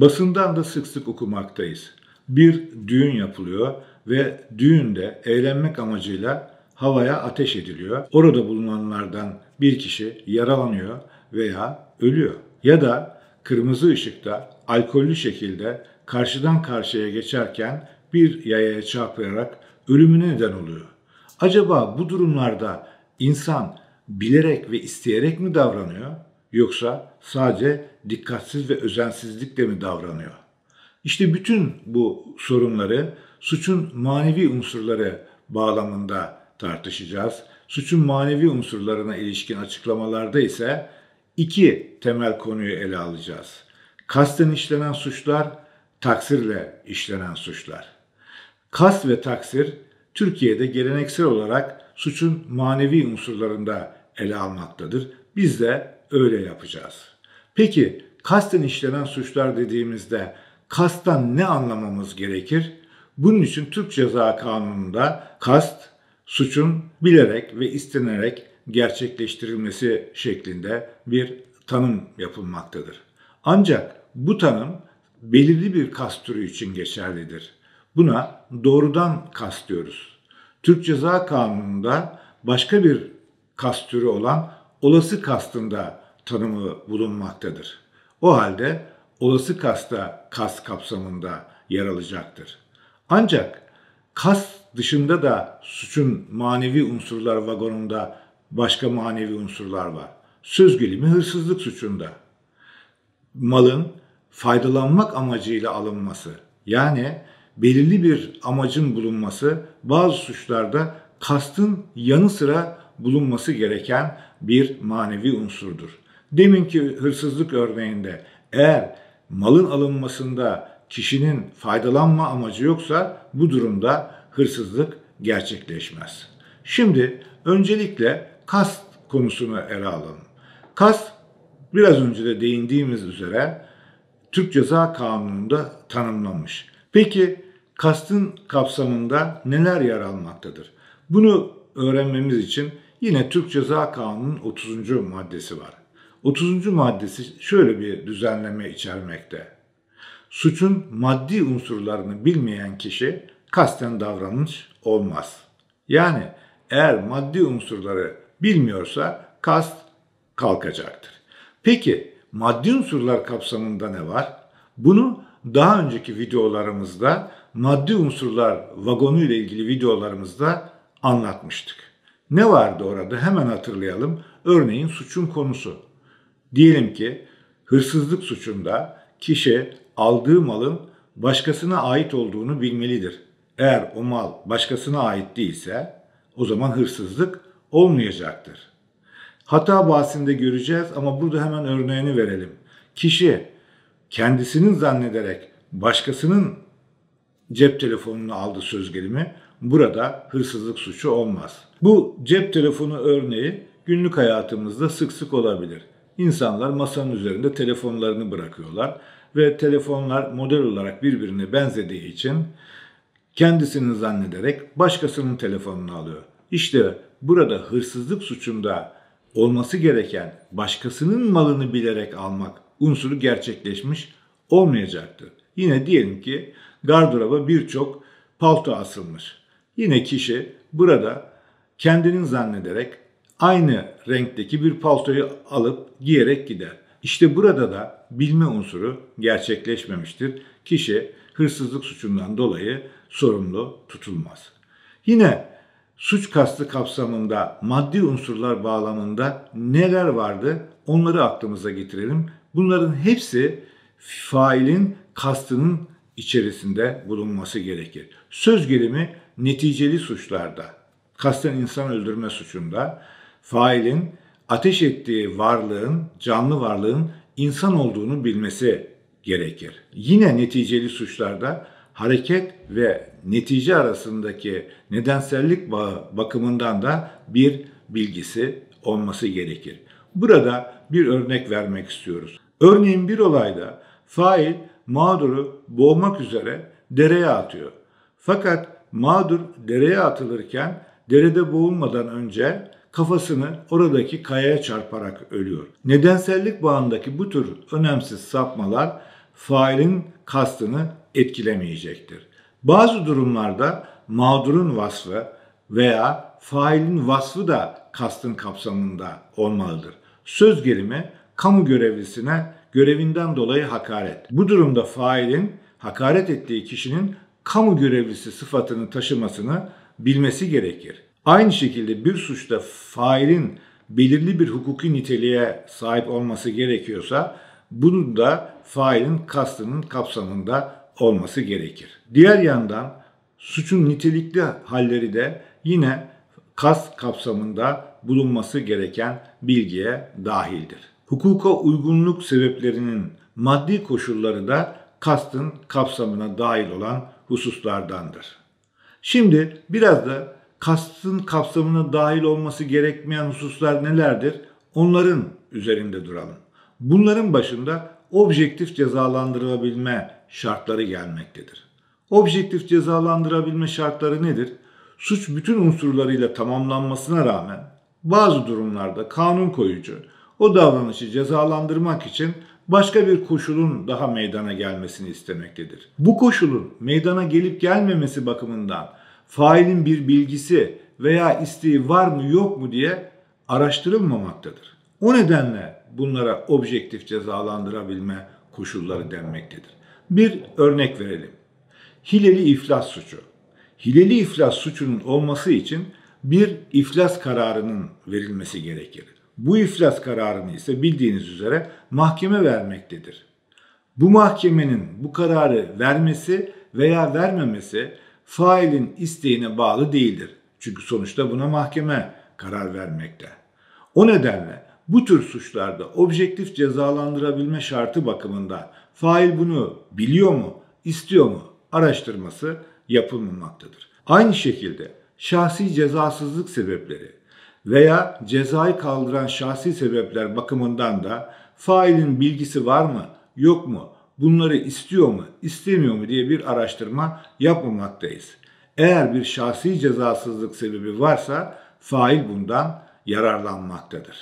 Basından da sık sık okumaktayız. Bir düğün yapılıyor ve düğünde eğlenmek amacıyla havaya ateş ediliyor. Orada bulunanlardan bir kişi yaralanıyor veya ölüyor. Ya da kırmızı ışıkta alkollü şekilde karşıdan karşıya geçerken bir yayaya çarparak ölümüne neden oluyor. Acaba bu durumlarda insan bilerek ve isteyerek mi davranıyor yoksa sadece dikkatsiz ve özensizlikle mi davranıyor? İşte bütün bu sorunları suçun manevi unsurları bağlamında tartışacağız. Suçun manevi unsurlarına ilişkin açıklamalarda ise iki temel konuyu ele alacağız. Kasten işlenen suçlar, taksirle işlenen suçlar. Kast ve taksir Türkiye'de geleneksel olarak suçun manevi unsurlarında ele almaktadır. Biz de öyle yapacağız. Peki kasten işlenen suçlar dediğimizde kastan ne anlamamız gerekir? Bunun için Türk Ceza Kanunu'nda kast suçun bilerek ve istenerek gerçekleştirilmesi şeklinde bir tanım yapılmaktadır. Ancak bu tanım belirli bir kas türü için geçerlidir. Buna doğrudan kast diyoruz. Türk Ceza Kanunu'nda başka bir kas türü olan olası kastında tanımı bulunmaktadır. O halde olası kasta kas kapsamında yer alacaktır. Ancak kas dışında da suçun manevi unsurlar vagonunda başka manevi unsurlar var. Söz gelimi hırsızlık suçunda. Malın faydalanmak amacıyla alınması yani belirli bir amacın bulunması bazı suçlarda kastın yanı sıra bulunması gereken bir manevi unsurdur. Deminki hırsızlık örneğinde eğer malın alınmasında kişinin faydalanma amacı yoksa bu durumda hırsızlık gerçekleşmez. Şimdi öncelikle kast konusunu ele alalım. Kast biraz önce de değindiğimiz üzere Türk Ceza Kanunu'nda tanımlanmış. Peki kastın kapsamında neler yer almaktadır? Bunu öğrenmemiz için Yine Türk Ceza Kanunu'nun 30. maddesi var. 30. maddesi şöyle bir düzenleme içermekte. Suçun maddi unsurlarını bilmeyen kişi kasten davranmış olmaz. Yani eğer maddi unsurları bilmiyorsa kast kalkacaktır. Peki maddi unsurlar kapsamında ne var? Bunu daha önceki videolarımızda maddi unsurlar vagonu ile ilgili videolarımızda anlatmıştık. Ne vardı orada hemen hatırlayalım. Örneğin suçun konusu. Diyelim ki hırsızlık suçunda kişi aldığı malın başkasına ait olduğunu bilmelidir. Eğer o mal başkasına ait değilse o zaman hırsızlık olmayacaktır. Hata bahsinde göreceğiz ama burada hemen örneğini verelim. Kişi kendisinin zannederek başkasının cep telefonunu aldı söz gelimi burada hırsızlık suçu olmaz. Bu cep telefonu örneği günlük hayatımızda sık sık olabilir. İnsanlar masanın üzerinde telefonlarını bırakıyorlar ve telefonlar model olarak birbirine benzediği için kendisini zannederek başkasının telefonunu alıyor. İşte burada hırsızlık suçunda olması gereken başkasının malını bilerek almak unsuru gerçekleşmiş olmayacaktır. Yine diyelim ki gardıroba birçok palto asılmış. Yine kişi burada kendinin zannederek aynı renkteki bir paltoyu alıp giyerek gider. İşte burada da bilme unsuru gerçekleşmemiştir. Kişi hırsızlık suçundan dolayı sorumlu tutulmaz. Yine suç kastı kapsamında maddi unsurlar bağlamında neler vardı onları aklımıza getirelim. Bunların hepsi failin kastının içerisinde bulunması gerekir. Söz gelimi neticeli suçlarda, kasten insan öldürme suçunda failin ateş ettiği varlığın, canlı varlığın insan olduğunu bilmesi gerekir. Yine neticeli suçlarda hareket ve netice arasındaki nedensellik bağı bakımından da bir bilgisi olması gerekir. Burada bir örnek vermek istiyoruz. Örneğin bir olayda Fail mağduru boğmak üzere dereye atıyor. Fakat mağdur dereye atılırken derede boğulmadan önce kafasını oradaki kayaya çarparak ölüyor. Nedensellik bağındaki bu tür önemsiz sapmalar failin kastını etkilemeyecektir. Bazı durumlarda mağdurun vasfı veya failin vasfı da kastın kapsamında olmalıdır. Söz gelimi kamu görevlisine görevinden dolayı hakaret. Bu durumda failin hakaret ettiği kişinin kamu görevlisi sıfatını taşımasını bilmesi gerekir. Aynı şekilde bir suçta failin belirli bir hukuki niteliğe sahip olması gerekiyorsa bunun da failin kastının kapsamında olması gerekir. Diğer yandan suçun nitelikli halleri de yine kas kapsamında bulunması gereken bilgiye dahildir hukuka uygunluk sebeplerinin maddi koşulları da kastın kapsamına dahil olan hususlardandır. Şimdi biraz da kastın kapsamına dahil olması gerekmeyen hususlar nelerdir? Onların üzerinde duralım. Bunların başında objektif cezalandırılabilme şartları gelmektedir. Objektif cezalandırabilme şartları nedir? Suç bütün unsurlarıyla tamamlanmasına rağmen bazı durumlarda kanun koyucu o davranışı cezalandırmak için başka bir koşulun daha meydana gelmesini istemektedir. Bu koşulun meydana gelip gelmemesi bakımından failin bir bilgisi veya isteği var mı yok mu diye araştırılmamaktadır. O nedenle bunlara objektif cezalandırabilme koşulları denmektedir. Bir örnek verelim. Hileli iflas suçu. Hileli iflas suçunun olması için bir iflas kararının verilmesi gerekir. Bu iflas kararını ise bildiğiniz üzere mahkeme vermektedir. Bu mahkemenin bu kararı vermesi veya vermemesi failin isteğine bağlı değildir. Çünkü sonuçta buna mahkeme karar vermekte. O nedenle bu tür suçlarda objektif cezalandırabilme şartı bakımında fail bunu biliyor mu, istiyor mu araştırması yapılmamaktadır. Aynı şekilde şahsi cezasızlık sebepleri veya cezayı kaldıran şahsi sebepler bakımından da failin bilgisi var mı, yok mu, bunları istiyor mu, istemiyor mu diye bir araştırma yapmamaktayız. Eğer bir şahsi cezasızlık sebebi varsa fail bundan yararlanmaktadır.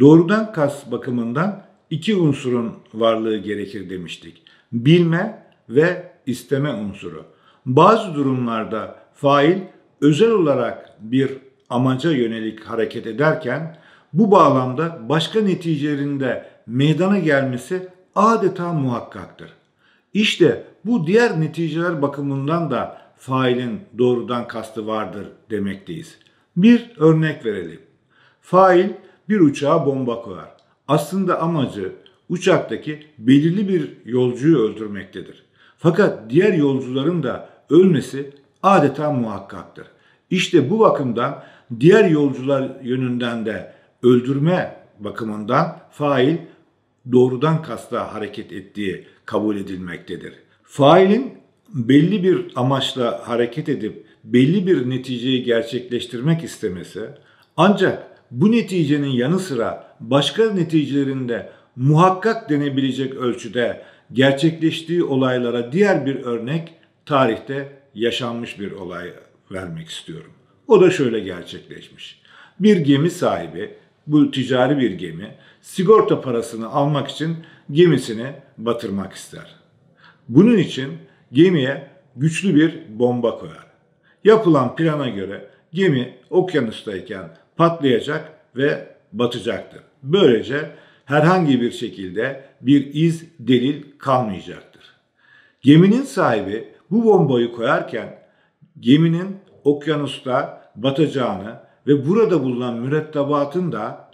Doğrudan kas bakımından iki unsurun varlığı gerekir demiştik. Bilme ve isteme unsuru. Bazı durumlarda fail özel olarak bir amaca yönelik hareket ederken bu bağlamda başka neticelerinde meydana gelmesi adeta muhakkaktır. İşte bu diğer neticeler bakımından da failin doğrudan kastı vardır demekteyiz. Bir örnek verelim. Fail bir uçağa bomba koyar. Aslında amacı uçaktaki belirli bir yolcuyu öldürmektedir. Fakat diğer yolcuların da ölmesi adeta muhakkaktır. İşte bu bakımdan diğer yolcular yönünden de öldürme bakımından fail doğrudan kasta hareket ettiği kabul edilmektedir. Failin belli bir amaçla hareket edip belli bir neticeyi gerçekleştirmek istemesi ancak bu neticenin yanı sıra başka neticelerinde muhakkak denebilecek ölçüde gerçekleştiği olaylara diğer bir örnek tarihte yaşanmış bir olay vermek istiyorum. O da şöyle gerçekleşmiş. Bir gemi sahibi, bu ticari bir gemi, sigorta parasını almak için gemisini batırmak ister. Bunun için gemiye güçlü bir bomba koyar. Yapılan plana göre gemi okyanustayken patlayacak ve batacaktır. Böylece herhangi bir şekilde bir iz, delil kalmayacaktır. Geminin sahibi bu bombayı koyarken geminin okyanusta batacağını ve burada bulunan mürettebatın da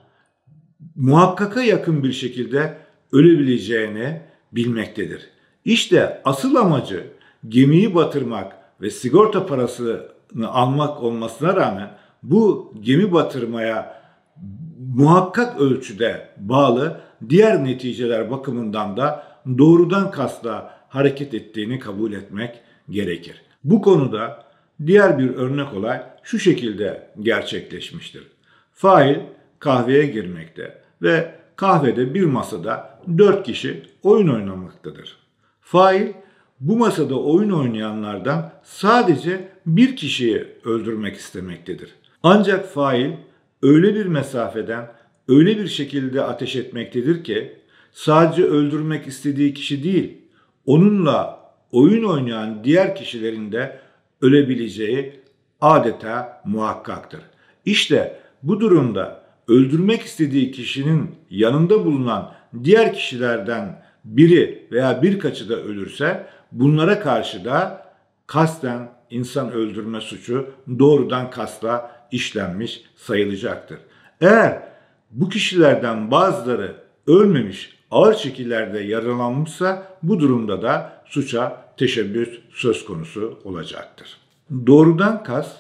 muhakkaka yakın bir şekilde ölebileceğini bilmektedir. İşte asıl amacı gemiyi batırmak ve sigorta parasını almak olmasına rağmen bu gemi batırmaya muhakkak ölçüde bağlı diğer neticeler bakımından da doğrudan kasla hareket ettiğini kabul etmek gerekir. Bu konuda Diğer bir örnek olay şu şekilde gerçekleşmiştir. Fail kahveye girmekte ve kahvede bir masada 4 kişi oyun oynamaktadır. Fail bu masada oyun oynayanlardan sadece bir kişiyi öldürmek istemektedir. Ancak fail öyle bir mesafeden öyle bir şekilde ateş etmektedir ki sadece öldürmek istediği kişi değil, onunla oyun oynayan diğer kişilerin de ölebileceği adeta muhakkaktır. İşte bu durumda öldürmek istediği kişinin yanında bulunan diğer kişilerden biri veya birkaçı da ölürse bunlara karşı da kasten insan öldürme suçu doğrudan kasla işlenmiş sayılacaktır. Eğer bu kişilerden bazıları ölmemiş ağır şekillerde yaralanmışsa bu durumda da suça teşebbüs söz konusu olacaktır. Doğrudan kas,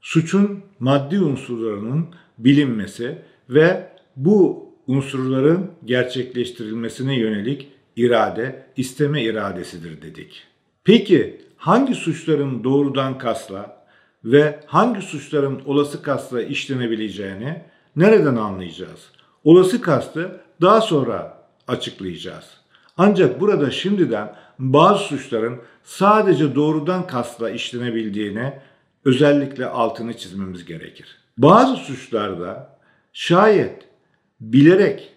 suçun maddi unsurlarının bilinmesi ve bu unsurların gerçekleştirilmesine yönelik irade, isteme iradesidir dedik. Peki hangi suçların doğrudan kasla ve hangi suçların olası kasla işlenebileceğini nereden anlayacağız? Olası kastı daha sonra açıklayacağız. Ancak burada şimdiden bazı suçların sadece doğrudan kasla işlenebildiğine özellikle altını çizmemiz gerekir. Bazı suçlarda şayet bilerek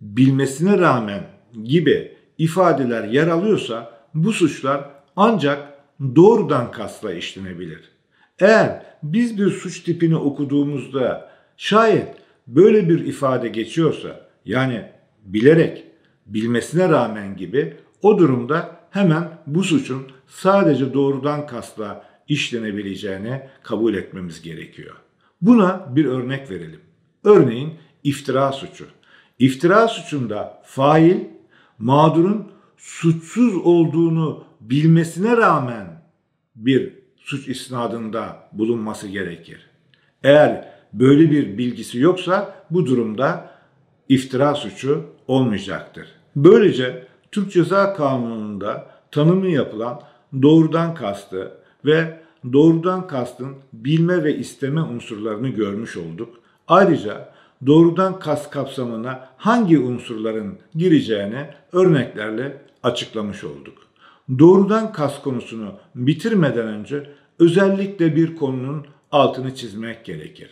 bilmesine rağmen gibi ifadeler yer alıyorsa bu suçlar ancak doğrudan kasla işlenebilir. Eğer biz bir suç tipini okuduğumuzda şayet böyle bir ifade geçiyorsa yani bilerek bilmesine rağmen gibi o durumda hemen bu suçun sadece doğrudan kasla işlenebileceğini kabul etmemiz gerekiyor. Buna bir örnek verelim. Örneğin iftira suçu. İftira suçunda fail mağdurun suçsuz olduğunu bilmesine rağmen bir suç isnadında bulunması gerekir. Eğer böyle bir bilgisi yoksa bu durumda iftira suçu olmayacaktır. Böylece Türk Ceza Kanunu'nda tanımı yapılan doğrudan kastı ve doğrudan kastın bilme ve isteme unsurlarını görmüş olduk. Ayrıca doğrudan kast kapsamına hangi unsurların gireceğini örneklerle açıklamış olduk. Doğrudan kast konusunu bitirmeden önce özellikle bir konunun altını çizmek gerekir.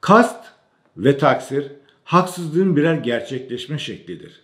Kast ve taksir haksızlığın birer gerçekleşme şeklidir.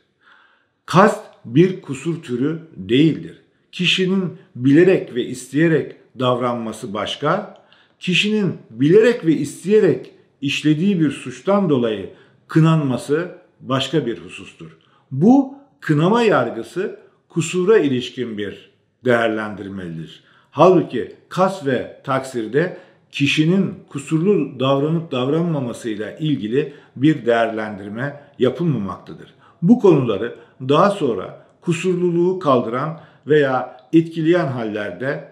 Kast bir kusur türü değildir. Kişinin bilerek ve isteyerek davranması başka, kişinin bilerek ve isteyerek işlediği bir suçtan dolayı kınanması başka bir husustur. Bu kınama yargısı kusura ilişkin bir değerlendirmelidir. Halbuki kas ve taksirde kişinin kusurlu davranıp davranmamasıyla ilgili bir değerlendirme yapılmamaktadır bu konuları daha sonra kusurluluğu kaldıran veya etkileyen hallerde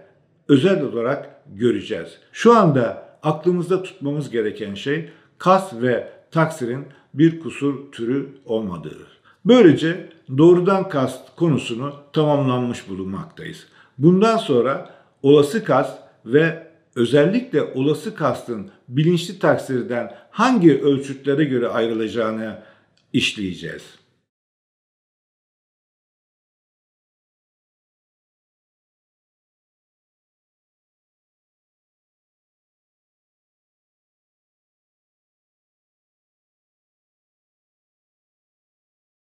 özel olarak göreceğiz. Şu anda aklımızda tutmamız gereken şey kas ve taksirin bir kusur türü olmadığıdır. Böylece doğrudan kast konusunu tamamlanmış bulunmaktayız. Bundan sonra olası kast ve özellikle olası kastın bilinçli taksirden hangi ölçütlere göre ayrılacağını işleyeceğiz.